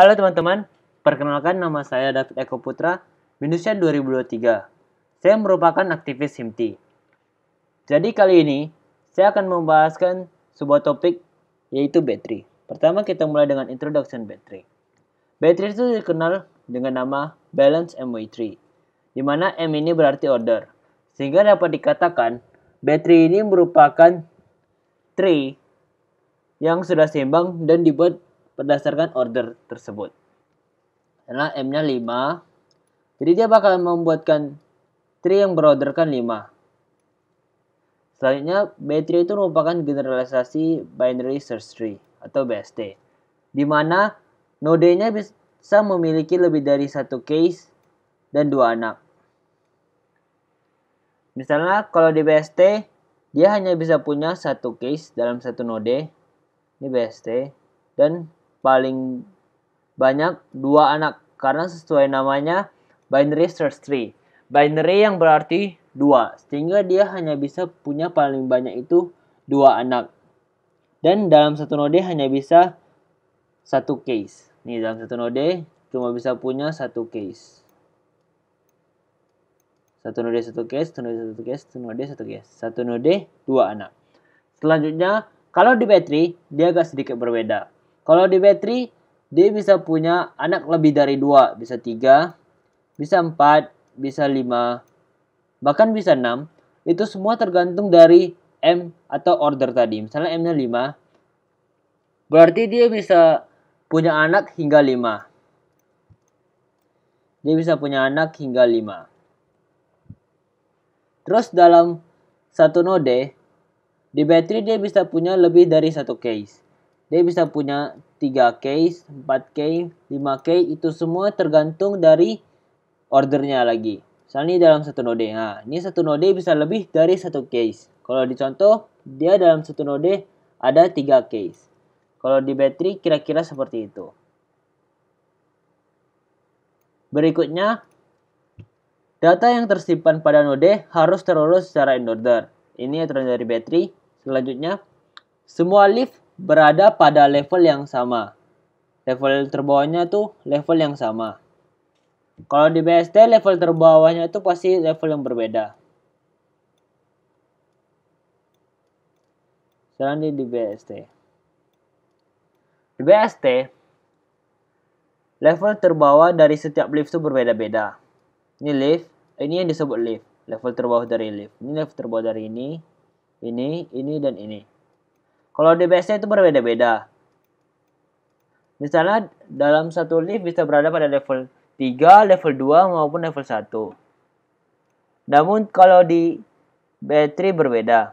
Halo teman-teman, perkenalkan nama saya David Eko Putra, minusian 2023. Saya merupakan aktivis HIMTI. Jadi kali ini, saya akan membahaskan sebuah topik yaitu battery. Pertama kita mulai dengan introduction battery. Battery itu dikenal dengan nama balance MW3, di mana M ini berarti order. Sehingga dapat dikatakan, battery ini merupakan tree yang sudah seimbang dan dibuat berdasarkan order tersebut. Karena M-nya 5, jadi dia bakal membuatkan tree yang berorderkan 5. Selanjutnya, B3 itu merupakan generalisasi binary search tree atau BST, di mana node-nya bisa memiliki lebih dari satu case dan dua anak. Misalnya kalau di BST, dia hanya bisa punya satu case dalam satu node, ini BST, dan paling banyak dua anak karena sesuai namanya binary search tree. Binary yang berarti dua, sehingga dia hanya bisa punya paling banyak itu dua anak. Dan dalam satu node hanya bisa satu case. Nih dalam satu node cuma bisa punya satu case. Satu node satu case, satu node satu case, satu node satu case. Satu node dua anak. Selanjutnya, kalau di battery, dia agak sedikit berbeda. Kalau di battery, dia bisa punya anak lebih dari dua, bisa tiga, bisa empat, bisa lima, bahkan bisa enam. Itu semua tergantung dari M atau order tadi. Misalnya M-nya 5, berarti dia bisa punya anak hingga lima. Dia bisa punya anak hingga lima. Terus dalam satu node, di battery dia bisa punya lebih dari satu case. Dia bisa punya 3K, 4K, 5K itu semua tergantung dari ordernya lagi. Misalnya dalam satu node. Nah, ini satu node bisa lebih dari satu case. Kalau dicontoh, dia dalam satu node ada 3 case. Kalau di battery kira-kira seperti itu. Berikutnya, data yang tersimpan pada node harus terurus secara in order. Ini aturan dari battery. Selanjutnya, semua leaf berada pada level yang sama. Level terbawahnya tuh level yang sama. Kalau di BST level terbawahnya itu pasti level yang berbeda. Selanjutnya di BST. Di BST, level terbawah dari setiap lift itu berbeda-beda. Ini lift, ini yang disebut lift. Level terbawah dari lift. Ini level terbawah dari ini, ini, ini, dan ini. Kalau DBS-nya itu berbeda-beda. Misalnya dalam satu lift bisa berada pada level 3, level 2 maupun level 1. Namun kalau di B3 berbeda.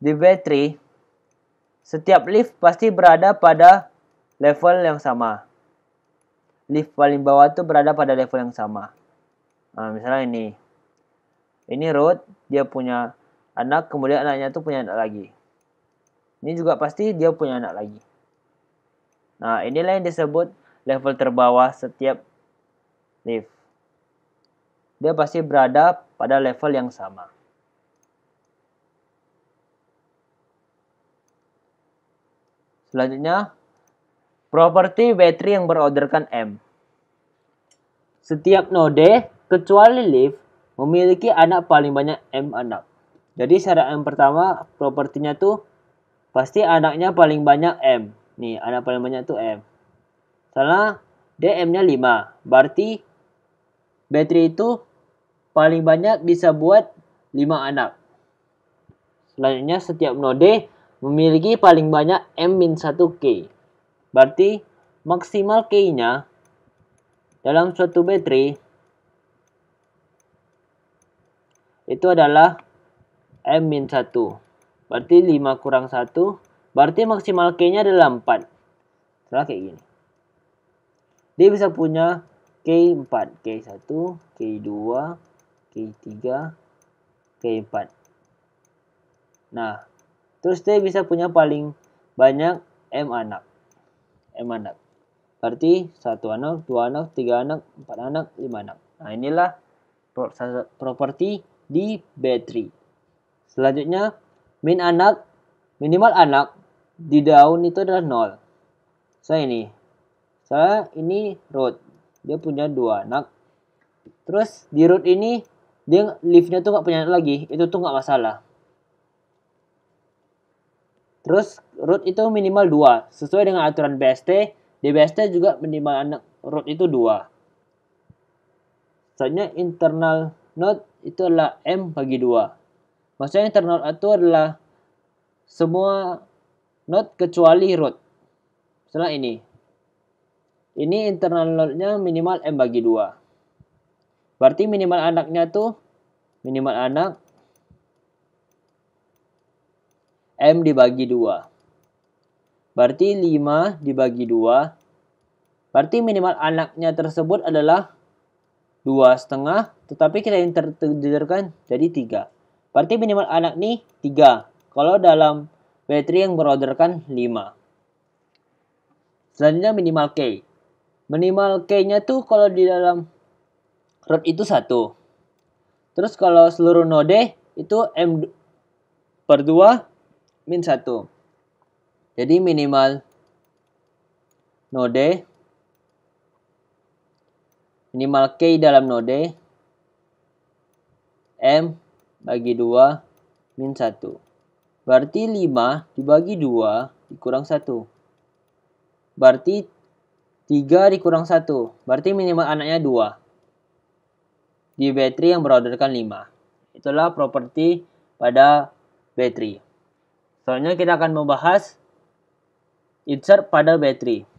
Di B3 setiap lift pasti berada pada level yang sama. Lift paling bawah itu berada pada level yang sama. Nah, misalnya ini. Ini root dia punya anak kemudian anaknya itu punya anak lagi ini juga pasti dia punya anak lagi nah inilah yang disebut level terbawah setiap lift dia pasti berada pada level yang sama selanjutnya properti battery yang berorderkan M setiap node kecuali leaf memiliki anak paling banyak M anak jadi syarat yang pertama propertinya tuh pasti anaknya paling banyak M. Nih, anak paling banyak tuh M. Salah DM-nya 5. Berarti battery itu paling banyak bisa buat 5 anak. Selanjutnya setiap node memiliki paling banyak M-1K. Berarti maksimal K-nya dalam suatu baterai itu adalah M min 1. Berarti 5 kurang 1. Berarti maksimal K-nya adalah 4. Setelah kayak gini. Dia bisa punya K4, K1, K2, K3, K4. Nah, terus dia bisa punya paling banyak M anak. M anak. Berarti 1 anak, 2 anak, 3 anak, 4 anak, 5 anak. Nah, inilah properti di battery. Selanjutnya, min anak, minimal anak di daun itu adalah 0. so, ini, saya so, ini root. Dia punya dua anak. Terus di root ini, dia leafnya tuh nggak punya anak lagi. Itu tuh nggak masalah. Terus root itu minimal dua Sesuai dengan aturan BST, di BST juga minimal anak root itu dua. Soalnya internal node itu adalah M bagi dua Maksudnya internal itu adalah semua node kecuali root. Setelah ini. Ini internal node-nya minimal M bagi 2. Berarti minimal anaknya tuh minimal anak M dibagi 2. Berarti 5 dibagi 2. Berarti minimal anaknya tersebut adalah 2 setengah, tetapi kita integrasikan jadi 3. Berarti minimal anak nih 3. Kalau dalam bateri yang berorderkan 5. Selanjutnya minimal K. Minimal K-nya tuh kalau di dalam root itu 1. Terus kalau seluruh node itu M per 2 min 1. Jadi minimal node minimal K dalam node M bagi 2 min 1. Berarti 5 dibagi 2 dikurang 1. Berarti 3 dikurang 1. Berarti minimal anaknya 2. Di bateri yang berorderkan 5. Itulah properti pada bateri. Soalnya kita akan membahas insert pada bateri.